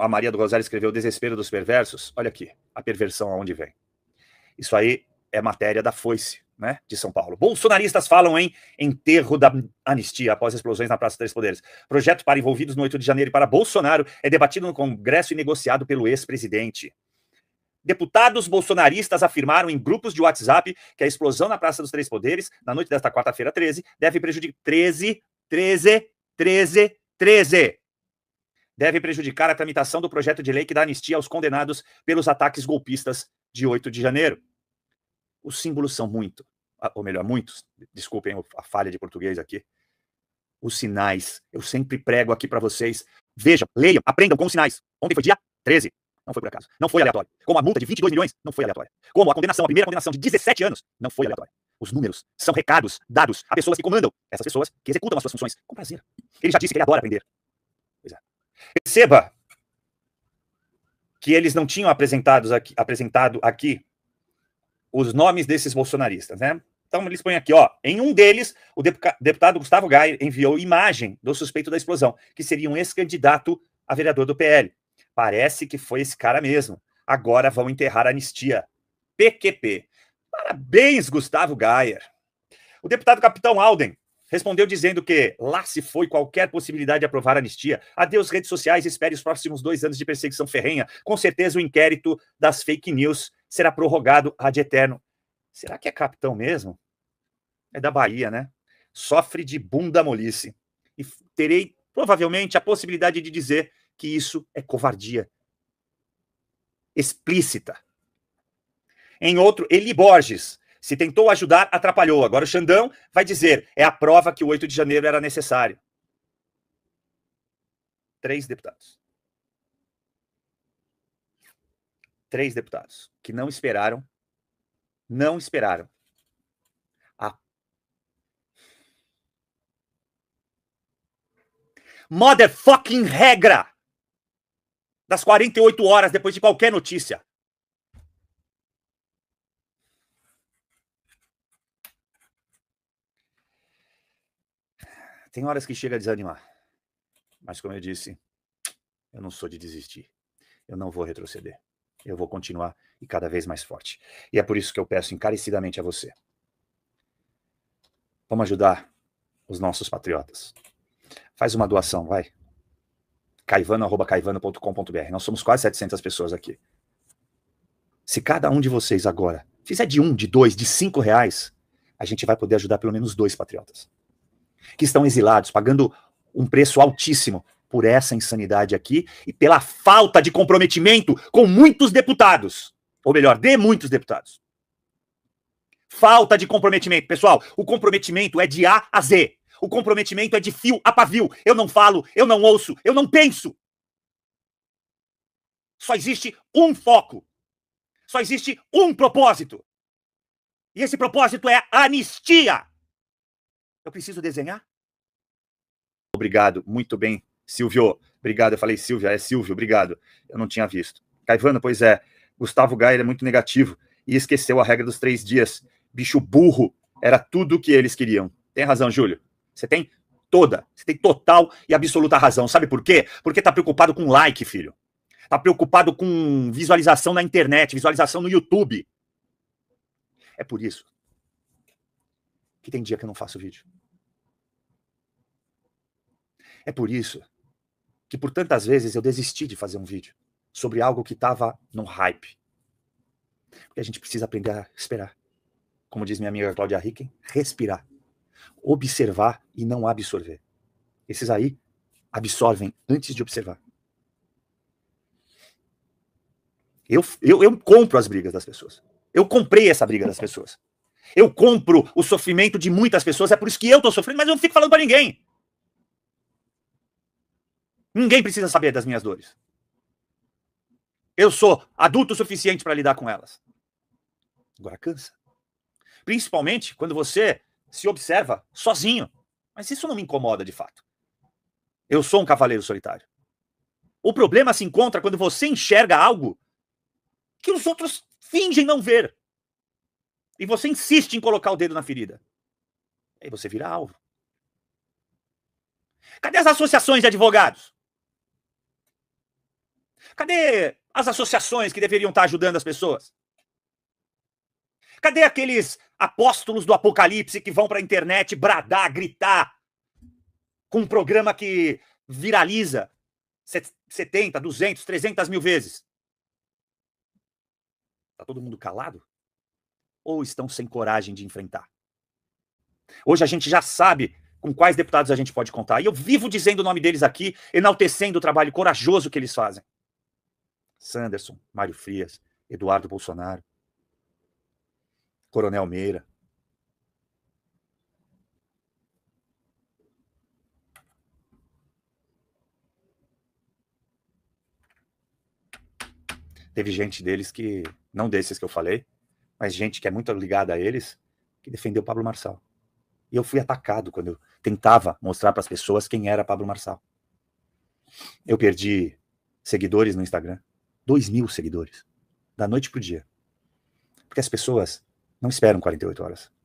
a Maria do Rosário escreveu Desespero dos Perversos. Olha aqui, a perversão aonde vem. Isso aí é matéria da foice, né, de São Paulo. Bolsonaristas falam em enterro da anistia após explosões na Praça dos Três Poderes. Projeto para envolvidos no 8 de janeiro e para Bolsonaro é debatido no Congresso e negociado pelo ex-presidente. Deputados bolsonaristas afirmaram em grupos de WhatsApp que a explosão na Praça dos Três Poderes, na noite desta quarta-feira 13, deve prejudicar 13, 13, 13, 13 deve prejudicar a tramitação do projeto de lei que dá anistia aos condenados pelos ataques golpistas de 8 de janeiro. Os símbolos são muito, ou melhor, muitos, desculpem a falha de português aqui. Os sinais, eu sempre prego aqui para vocês. Vejam, leiam, aprendam com os sinais. Ontem foi dia 13, não foi por acaso, não foi aleatório. Como a multa de 22 milhões, não foi aleatória. Como a condenação, a primeira condenação de 17 anos, não foi aleatória. Os números são recados dados a pessoas que comandam, essas pessoas que executam as suas funções com prazer. Ele já disse que ele adora aprender. Perceba que eles não tinham apresentados aqui, apresentado aqui os nomes desses bolsonaristas, né? Então eles põem aqui, ó, em um deles, o deputado Gustavo Gayer enviou imagem do suspeito da explosão, que seria um ex-candidato a vereador do PL. Parece que foi esse cara mesmo. Agora vão enterrar a anistia. PQP. Parabéns, Gustavo Gayer. O deputado Capitão Alden respondeu dizendo que lá se foi qualquer possibilidade de aprovar a anistia. Adeus redes sociais, espere os próximos dois anos de perseguição ferrenha. Com certeza o inquérito das fake news será prorrogado ad eterno. Será que é capitão mesmo? É da Bahia, né? Sofre de bunda molice. E terei provavelmente a possibilidade de dizer que isso é covardia explícita. Em outro, Eli Borges, se tentou ajudar, atrapalhou. Agora o Xandão vai dizer: é a prova que o 8 de janeiro era necessário. Três deputados. Três deputados que não esperaram, não esperaram a motherfucking regra das 48 horas depois de qualquer notícia. tem horas que chega a desanimar. Mas como eu disse, eu não sou de desistir. Eu não vou retroceder. Eu vou continuar e cada vez mais forte. E é por isso que eu peço encarecidamente a você. Vamos ajudar os nossos patriotas. Faz uma doação, vai. caivano.caivano.com.br. Nós somos quase 700 pessoas aqui. Se cada um de vocês agora fizer de um, de dois, de cinco reais, a gente vai poder ajudar pelo menos dois patriotas que estão exilados, pagando um preço altíssimo por essa insanidade aqui e pela falta de comprometimento com muitos deputados. Ou melhor, de muitos deputados. Falta de comprometimento. Pessoal, o comprometimento é de A a Z. O comprometimento é de fio a pavio. Eu não falo, eu não ouço, eu não penso. Só existe um foco. Só existe um propósito. E esse propósito é anistia. Eu preciso desenhar? Obrigado, muito bem, Silvio. Obrigado, eu falei Silvia, é Silvio, obrigado. Eu não tinha visto. Caivano, pois é, Gustavo Gaia é muito negativo e esqueceu a regra dos três dias. Bicho burro, era tudo o que eles queriam. Tem razão, Júlio. Você tem toda, você tem total e absoluta razão. Sabe por quê? Porque tá preocupado com like, filho. Tá preocupado com visualização na internet, visualização no YouTube. É por isso que tem dia que eu não faço vídeo. É por isso que por tantas vezes eu desisti de fazer um vídeo sobre algo que estava no hype. Porque a gente precisa aprender a esperar. Como diz minha amiga Claudia Ricken, respirar, observar e não absorver. Esses aí absorvem antes de observar. Eu, eu, eu compro as brigas das pessoas. Eu comprei essa briga das pessoas. Eu compro o sofrimento de muitas pessoas. É por isso que eu estou sofrendo, mas eu não fico falando para ninguém. Ninguém precisa saber das minhas dores. Eu sou adulto o suficiente para lidar com elas. Agora cansa. Principalmente quando você se observa sozinho. Mas isso não me incomoda de fato. Eu sou um cavaleiro solitário. O problema se encontra quando você enxerga algo que os outros fingem não ver. E você insiste em colocar o dedo na ferida. Aí você vira alvo. Cadê as associações de advogados? Cadê as associações que deveriam estar ajudando as pessoas? Cadê aqueles apóstolos do apocalipse que vão para a internet bradar, gritar com um programa que viraliza 70, 200, 300 mil vezes? Está todo mundo calado? Ou estão sem coragem de enfrentar? Hoje a gente já sabe com quais deputados a gente pode contar. E eu vivo dizendo o nome deles aqui, enaltecendo o trabalho corajoso que eles fazem. Sanderson, Mário Frias, Eduardo Bolsonaro, Coronel Meira. Teve gente deles que, não desses que eu falei, mas gente que é muito ligada a eles, que defendeu Pablo Marçal. E eu fui atacado quando eu tentava mostrar para as pessoas quem era Pablo Marçal. Eu perdi seguidores no Instagram. 2 mil seguidores, da noite para o dia. Porque as pessoas não esperam 48 horas.